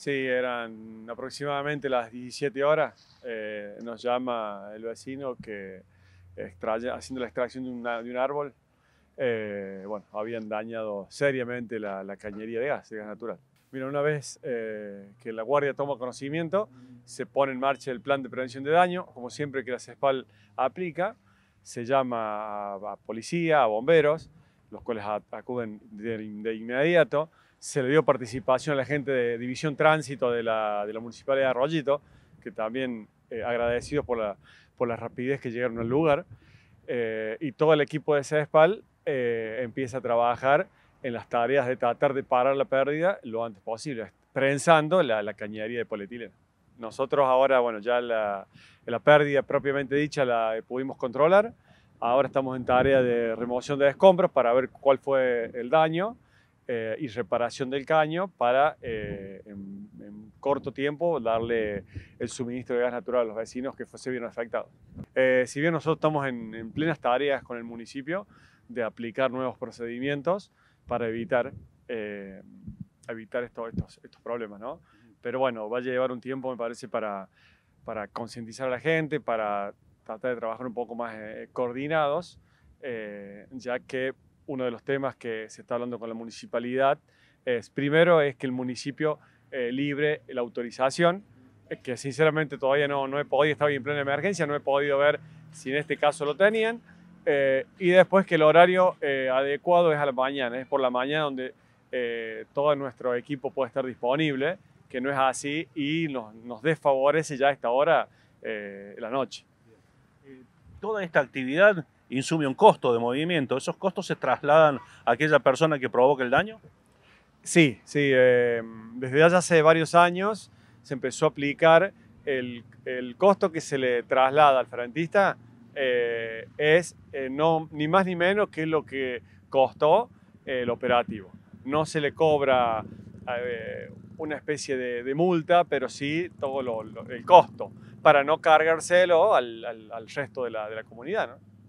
Sí, eran aproximadamente las 17 horas. Eh, nos llama el vecino que haciendo la extracción de, un árbol, eh, bueno, habían dañado seriamente la, cañería de gas, de gas natural. Mira, una vez eh, que la Guardia toma conocimiento, se pone en marcha el plan de prevención de daño, como siempre que la CESPAL aplica, se llama a, policía, a bomberos, los cuales acuden de inmediato se le dio participación a la gente de División Tránsito de la, Municipalidad de Arroyito, que también eh, agradecidos por la, rapidez que llegaron al lugar. Eh, y todo el equipo de CEDESPAL eh, empieza a trabajar en las tareas de tratar de parar la pérdida lo antes posible, prensando la, cañería de polietileno. Nosotros ahora, bueno, ya la, la pérdida propiamente dicha la pudimos controlar. Ahora estamos en tarea de remoción de escombros para ver cuál fue el daño eh, y reparación del caño para eh, en, corto tiempo darle el suministro de gas natural a los vecinos que se vieron afectados. Eh, si bien nosotros estamos en, plenas tareas con el municipio de aplicar nuevos procedimientos para evitar evitar estos, estos problemas, ¿no? Pero bueno, va a llevar un tiempo, me parece, para, para concientizar a la gente, para tratar de trabajar un poco más coordinados, ya que uno de los temas que se está hablando con la municipalidad es, primero, es que el municipio eh, libre la autorización, eh, que sinceramente todavía no, no he podido, estaba en plena emergencia, no he podido ver si en este caso lo tenían, eh, y después que el horario adecuado es a la mañana, es por la mañana donde todo nuestro equipo puede estar disponible, que no es así y nos, nos desfavorece ya esta hora la noche. Toda esta actividad insume un costo de movimiento. ¿Esos costos se trasladan a aquella persona que provoca el daño? Sí, sí. Eh, desde hace varios años se empezó a aplicar el, costo que se le traslada al frentista eh, es eh, no, ni más ni menos que lo que costó el operativo. No se le cobra una especie de, multa, pero sí todo el costo, para no cargárselo al, resto de la, de la comunidad. ¿no?